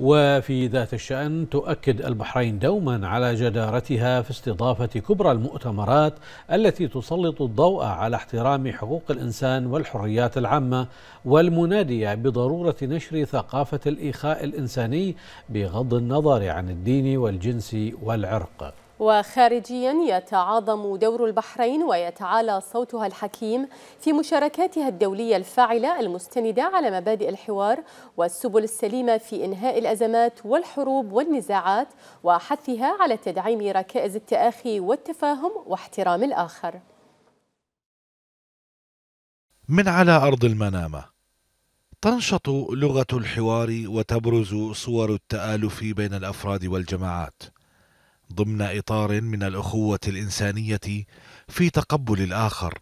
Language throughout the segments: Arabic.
وفي ذات الشأن تؤكد البحرين دوما على جدارتها في استضافة كبرى المؤتمرات التي تسلط الضوء على احترام حقوق الإنسان والحريات العامة والمنادية بضرورة نشر ثقافة الإخاء الإنساني بغض النظر عن الدين والجنس والعرق وخارجيا يتعاظم دور البحرين ويتعالى صوتها الحكيم في مشاركاتها الدولية الفاعلة المستندة على مبادئ الحوار والسبل السليمة في إنهاء الأزمات والحروب والنزاعات وحثها على تدعيم ركائز التآخي والتفاهم واحترام الآخر من على أرض المنامة تنشط لغة الحوار وتبرز صور التآلف بين الأفراد والجماعات ضمن اطار من الاخوه الانسانيه في تقبل الاخر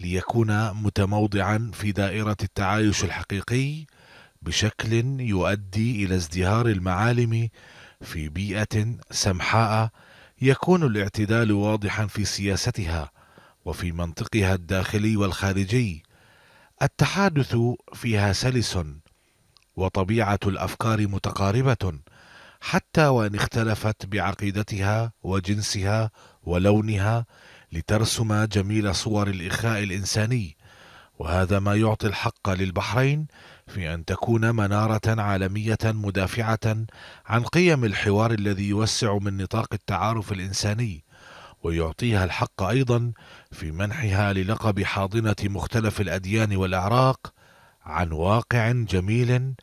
ليكون متموضعا في دائره التعايش الحقيقي بشكل يؤدي الى ازدهار المعالم في بيئه سمحاء يكون الاعتدال واضحا في سياستها وفي منطقها الداخلي والخارجي التحادث فيها سلس وطبيعه الافكار متقاربه حتى وان اختلفت بعقيدتها وجنسها ولونها لترسم جميل صور الاخاء الانساني وهذا ما يعطي الحق للبحرين في ان تكون مناره عالميه مدافعه عن قيم الحوار الذي يوسع من نطاق التعارف الانساني ويعطيها الحق ايضا في منحها للقب حاضنه مختلف الاديان والاعراق عن واقع جميل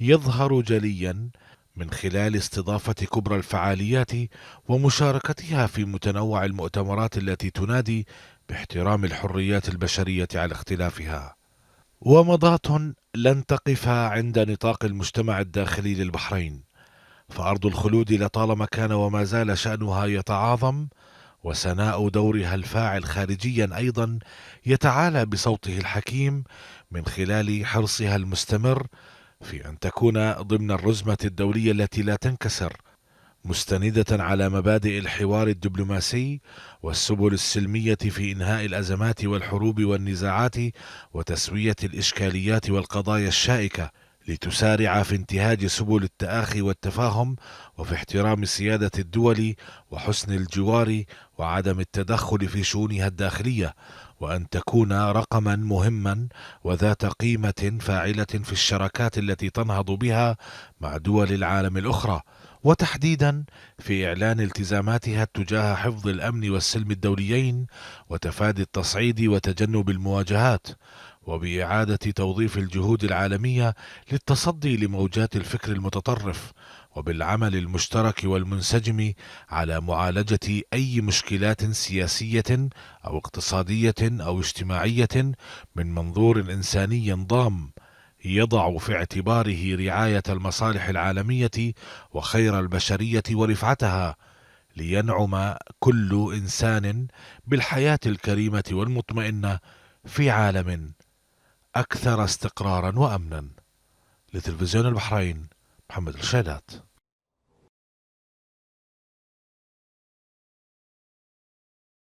يظهر جليا من خلال استضافة كبرى الفعاليات ومشاركتها في متنوع المؤتمرات التي تنادي باحترام الحريات البشرية على اختلافها ومضات لن تقف عند نطاق المجتمع الداخلي للبحرين فأرض الخلود لطالما كان وما زال شأنها يتعاظم وسناء دورها الفاعل خارجيا أيضا يتعالى بصوته الحكيم من خلال حرصها المستمر في أن تكون ضمن الرزمة الدولية التي لا تنكسر مستندة على مبادئ الحوار الدبلوماسي والسبل السلمية في إنهاء الأزمات والحروب والنزاعات وتسوية الإشكاليات والقضايا الشائكة لتسارع في انتهاج سبل التآخي والتفاهم وفي احترام سيادة الدول وحسن الجوار وعدم التدخل في شؤونها الداخلية وأن تكون رقما مهما وذات قيمة فاعلة في الشراكات التي تنهض بها مع دول العالم الأخرى وتحديدا في إعلان التزاماتها تجاه حفظ الأمن والسلم الدوليين وتفادي التصعيد وتجنب المواجهات وبإعادة توظيف الجهود العالمية للتصدي لموجات الفكر المتطرف وبالعمل المشترك والمنسجم على معالجة أي مشكلات سياسية أو اقتصادية أو اجتماعية من منظور إنساني ضام يضع في اعتباره رعاية المصالح العالمية وخير البشرية ورفعتها لينعم كل إنسان بالحياة الكريمة والمطمئنة في عالم أكثر استقرارا وأمنا لتلفزيون البحرين محمد الشادات